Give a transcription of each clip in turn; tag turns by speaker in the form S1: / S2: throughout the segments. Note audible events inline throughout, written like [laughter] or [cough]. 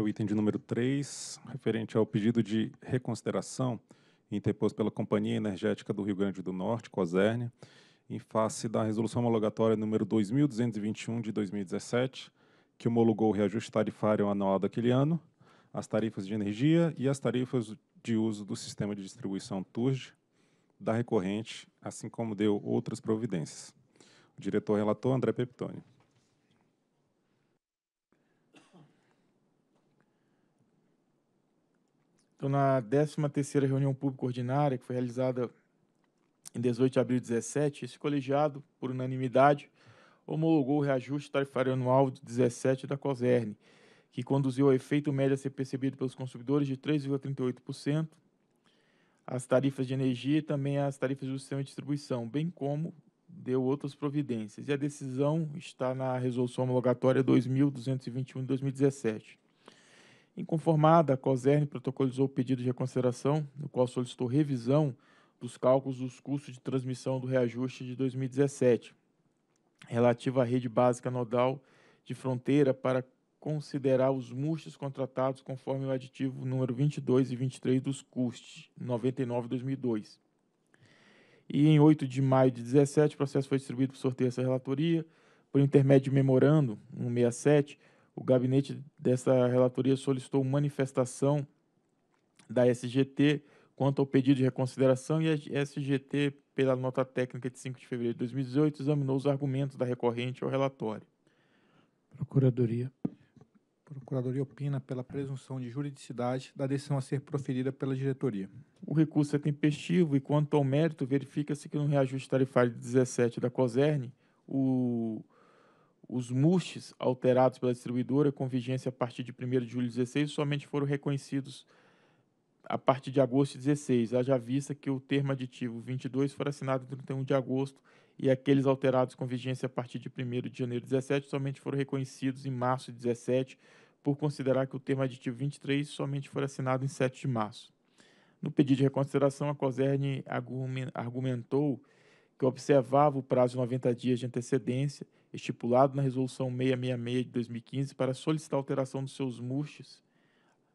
S1: é o item de número 3, referente ao pedido de reconsideração interposto pela Companhia Energética do Rio Grande do Norte, COSERN, em face da resolução homologatória número 2221 de 2017, que homologou o reajuste tarifário anual daquele ano, as tarifas de energia e as tarifas de uso do sistema de distribuição TURG da recorrente, assim como deu outras providências. O diretor relator André Peptoni. Então, na 13 reunião pública ordinária, que foi realizada em 18 de abril de 2017, esse colegiado, por unanimidade, homologou o reajuste tarifário anual de 17 da COSERN, que conduziu ao efeito médio a ser percebido pelos consumidores de 3,38%, as tarifas de energia e também as tarifas do sistema de distribuição, bem como deu outras providências. E a decisão está na Resolução Homologatória 2221 de 2017. Inconformada, a COSERN protocolizou o pedido de reconsideração, no qual solicitou revisão dos cálculos dos custos de transmissão do reajuste de 2017, relativo à rede básica nodal de fronteira para considerar os murches contratados conforme o aditivo número 22 e 23 dos custos, 99-2002. E em 8 de maio de 17, o processo foi distribuído para sorteio essa relatoria, por intermédio de memorando 167, o gabinete dessa relatoria solicitou manifestação da SGT quanto ao pedido de reconsideração e a SGT, pela nota técnica de 5 de fevereiro de 2018, examinou os argumentos da recorrente ao relatório.
S2: Procuradoria. Procuradoria
S1: opina pela presunção de juridicidade da decisão a ser proferida pela diretoria. O recurso é tempestivo e, quanto ao mérito, verifica-se que no reajuste tarifário de 17 da COSERN, o os MUSTs alterados pela distribuidora com vigência a partir de 1 de julho de 16 somente foram reconhecidos a partir de agosto de 2016, haja vista que o termo aditivo 22 foi assinado em 31 de agosto e aqueles alterados com vigência a partir de 1 de janeiro de 17 somente foram reconhecidos em março de 17, por considerar que o termo aditivo 23 somente foi assinado em 7 de março. No pedido de reconsideração, a COSERN argumentou que observava o prazo de 90 dias de antecedência estipulado na Resolução 666 de 2015 para solicitar alteração dos seus murches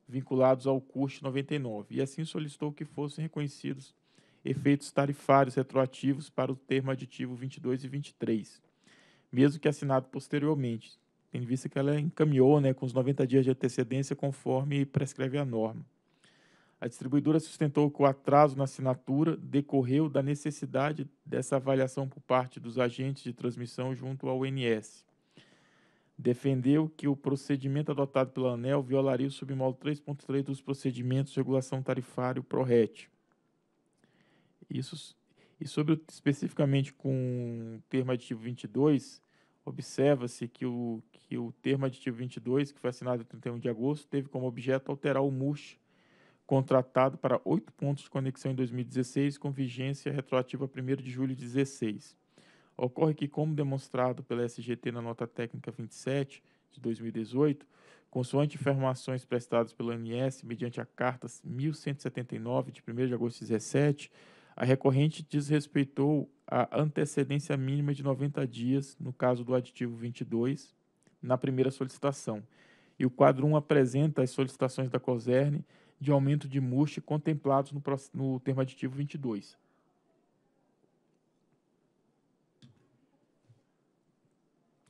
S1: vinculados ao custo 99 e assim solicitou que fossem reconhecidos efeitos tarifários retroativos para o termo aditivo 22 e 23, mesmo que assinado posteriormente, tendo vista que ela encaminhou né, com os 90 dias de antecedência conforme prescreve a norma. A distribuidora sustentou que o atraso na assinatura decorreu da necessidade dessa avaliação por parte dos agentes de transmissão junto ao NS. Defendeu que o procedimento adotado pela ANEL violaria o submódulo 3.3 dos procedimentos de regulação tarifário PRORET. Isso, e sobre especificamente com o termo aditivo 22, observa-se que o, que o termo aditivo 22, que foi assinado em 31 de agosto, teve como objeto alterar o MUSH contratado para oito pontos de conexão em 2016, com vigência retroativa a 1 de julho de 16. Ocorre que, como demonstrado pela SGT na nota técnica 27 de 2018, consoante informações prestadas pelo ANS mediante a carta 1179 de 1 de agosto de 17, a recorrente desrespeitou a antecedência mínima de 90 dias, no caso do aditivo 22, na primeira solicitação. E o quadro 1 apresenta as solicitações da COSERN de aumento de MUST contemplados no, no termo aditivo 22.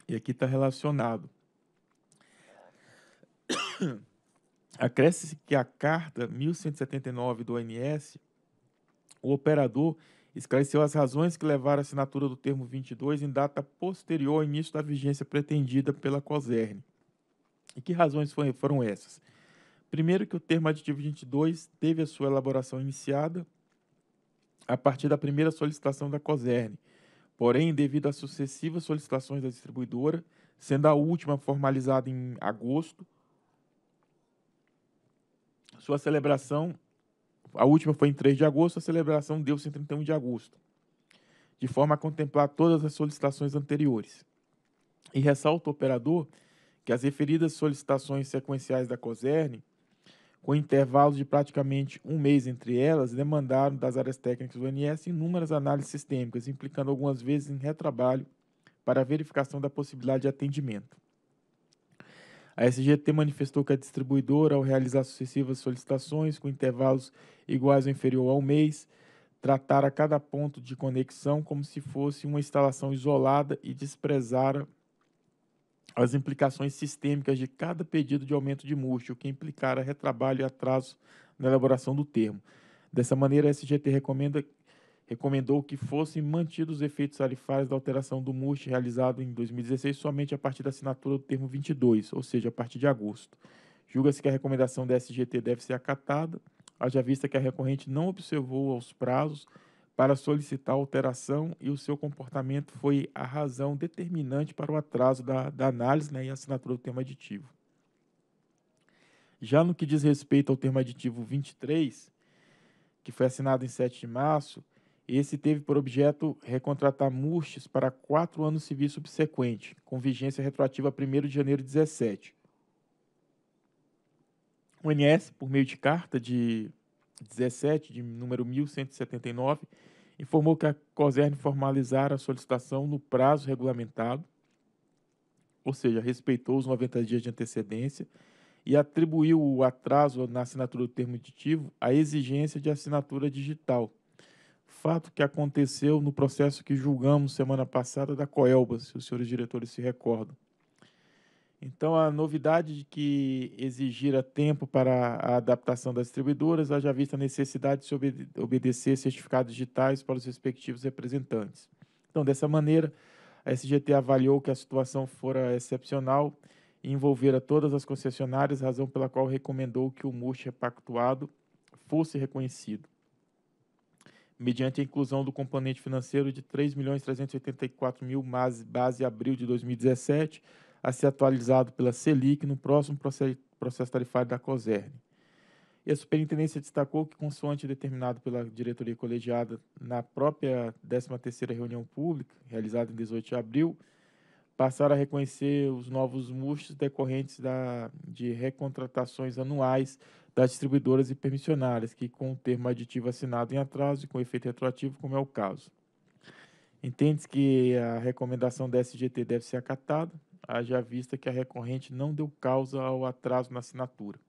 S1: E aqui está relacionado. [coughs] Acresce-se que a carta 1179 do ONS, o operador esclareceu as razões que levaram à assinatura do termo 22 em data posterior ao início da vigência pretendida pela COSERN. E que razões foram essas? Primeiro que o termo aditivo 22 teve a sua elaboração iniciada a partir da primeira solicitação da COSERN, porém, devido às sucessivas solicitações da distribuidora, sendo a última formalizada em agosto, sua celebração, a última foi em 3 de agosto, a celebração deu-se em 31 de agosto, de forma a contemplar todas as solicitações anteriores. E ressalta o operador que as referidas solicitações sequenciais da COSERN com intervalos de praticamente um mês entre elas, demandaram das áreas técnicas do ONS inúmeras análises sistêmicas, implicando algumas vezes em retrabalho para a verificação da possibilidade de atendimento. A SGT manifestou que a distribuidora, ao realizar sucessivas solicitações com intervalos iguais ou inferior ao mês, tratara cada ponto de conexão como se fosse uma instalação isolada e desprezara as implicações sistêmicas de cada pedido de aumento de multa, o que implicará retrabalho e atraso na elaboração do termo. Dessa maneira, a SGT recomenda, recomendou que fossem mantidos os efeitos tarifários da alteração do MUST realizado em 2016 somente a partir da assinatura do termo 22, ou seja, a partir de agosto. Julga-se que a recomendação da SGT deve ser acatada, haja vista que a recorrente não observou aos prazos para solicitar alteração e o seu comportamento foi a razão determinante para o atraso da, da análise né, e assinatura do termo aditivo. Já no que diz respeito ao termo aditivo 23, que foi assinado em 7 de março, esse teve por objeto recontratar Murches para quatro anos civis subsequentes, com vigência retroativa a 1 de janeiro de 17. O NS, por meio de carta de 17, de número 1179, informou que a COSERN formalizara a solicitação no prazo regulamentado, ou seja, respeitou os 90 dias de antecedência e atribuiu o atraso na assinatura do termo aditivo à exigência de assinatura digital. Fato que aconteceu no processo que julgamos semana passada da Coelba, se os senhores diretores se recordam. Então, a novidade de que exigira tempo para a adaptação das distribuidoras, haja vista a necessidade de se obede obedecer certificados digitais para os respectivos representantes. Então, dessa maneira, a SGT avaliou que a situação fora excepcional e envolvera todas as concessionárias, razão pela qual recomendou que o MURCH repactuado fosse reconhecido, mediante a inclusão do componente financeiro de 3.384.000 base abril de 2017 a ser atualizado pela Selic no próximo processo tarifário da COSERN. E a superintendência destacou que, consoante determinado pela diretoria colegiada na própria 13ª reunião pública, realizada em 18 de abril, passaram a reconhecer os novos murchos decorrentes da, de recontratações anuais das distribuidoras e permissionárias, que com o termo aditivo assinado em atraso e com efeito retroativo, como é o caso. Entende-se que a recomendação da SGT deve ser acatada, haja vista que a recorrente não deu causa ao atraso na assinatura.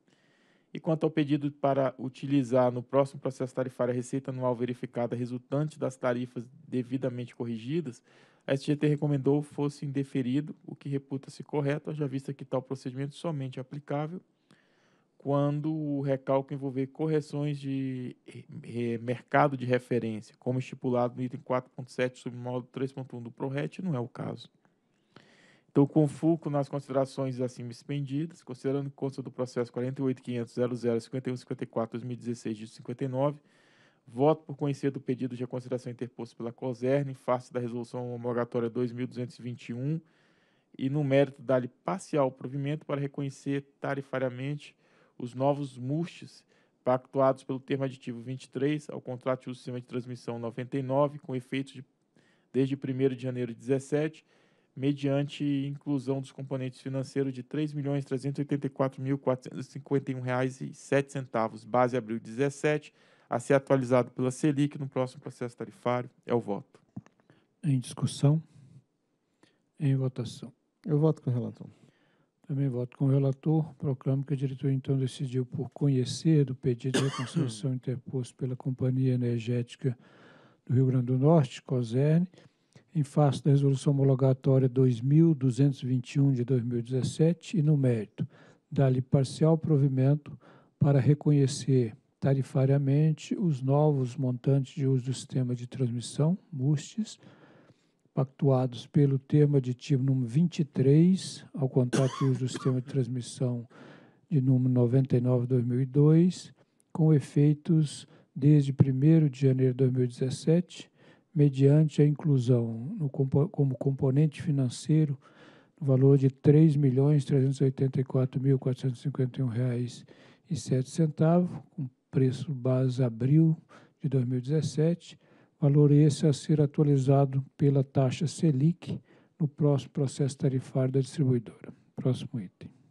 S1: E quanto ao pedido para utilizar no próximo processo tarifário a receita anual verificada resultante das tarifas devidamente corrigidas, a SGT recomendou fosse indeferido, o que reputa-se correto, haja vista que tal procedimento somente é aplicável quando o recalque envolver correções de eh, eh, mercado de referência, como estipulado no item 4.7, submódulo 3.1 do ProRet, não é o caso. Então, confuco nas considerações acima expendidas, considerando que consta do processo 48.500.00.51.54.2016 de 59, voto por conhecer do pedido de reconsideração interposto pela COSERN em face da resolução homologatória 2.221 e no mérito dar-lhe parcial provimento para reconhecer tarifariamente os novos MUSTs pactuados pelo termo aditivo 23 ao contrato de sistema de transmissão 99 com efeitos de, desde 1 de janeiro de 17 mediante inclusão dos componentes financeiros de R$ 3.384.451,07, base abril 17, a ser atualizado pela Selic no próximo processo tarifário. É o voto.
S2: Em discussão? Em votação. Eu voto com o relator. Também voto com o relator. Proclamo que a diretoria, então, decidiu por conhecer do pedido de reconstrução [coughs] interposto pela Companhia Energética do Rio Grande do Norte, COSERN, em face da Resolução Homologatória 2221 de 2017 e no mérito, dá-lhe parcial provimento para reconhecer tarifariamente os novos montantes de uso do sistema de transmissão, MUSTES, pactuados pelo termo aditivo número 23 ao contrato de uso do sistema de transmissão de número 99/2002, com efeitos desde 1 de janeiro de 2017 mediante a inclusão no, como componente financeiro no valor de R$ 3.384.451,07, com preço base abril de 2017, valor esse a ser atualizado pela taxa Selic no próximo processo tarifário da distribuidora. Próximo item.